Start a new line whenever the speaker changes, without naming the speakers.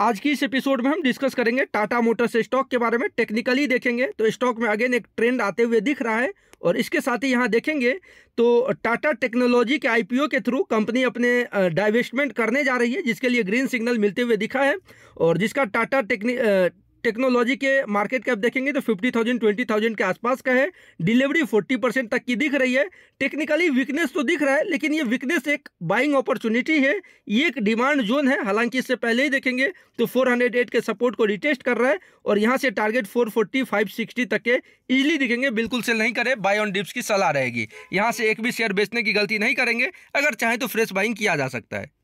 आज की इस एपिसोड में हम डिस्कस करेंगे टाटा मोटर्स स्टॉक के बारे में टेक्निकली देखेंगे तो स्टॉक में अगेन एक ट्रेंड आते हुए दिख रहा है और इसके साथ ही यहाँ देखेंगे तो टाटा टेक्नोलॉजी के आईपीओ के थ्रू कंपनी अपने डाइवेस्टमेंट करने जा रही है जिसके लिए ग्रीन सिग्नल मिलते हुए दिखा है और जिसका टाटा टेक्निक टेक्नोलॉजी के मार्केट कैप देखेंगे तो फिफ्टी थाउजेंड ट्वेंटी थाउजेंड के आसपास का है डिलीवरी फोर्टी परसेंट तक की दिख रही है टेक्निकली वीकनेस तो दिख रहा है लेकिन ये वीकनेस एक बाइंग अपॉर्चुनिटी है ये एक डिमांड जोन है हालांकि इससे पहले ही देखेंगे तो फोर हंड्रेड एट के सपोर्ट को रिटेस्ट कर रहा है और यहाँ से target four forty five sixty तक के ईजिली दिखेंगे बिल्कुल सेल नहीं करें बाय ऑन डिप्स की सलाह रहेगी यहाँ से एक भी शेयर बेचने की गलती नहीं करेंगे अगर चाहें तो फ्रेश बाइंग किया जा सकता है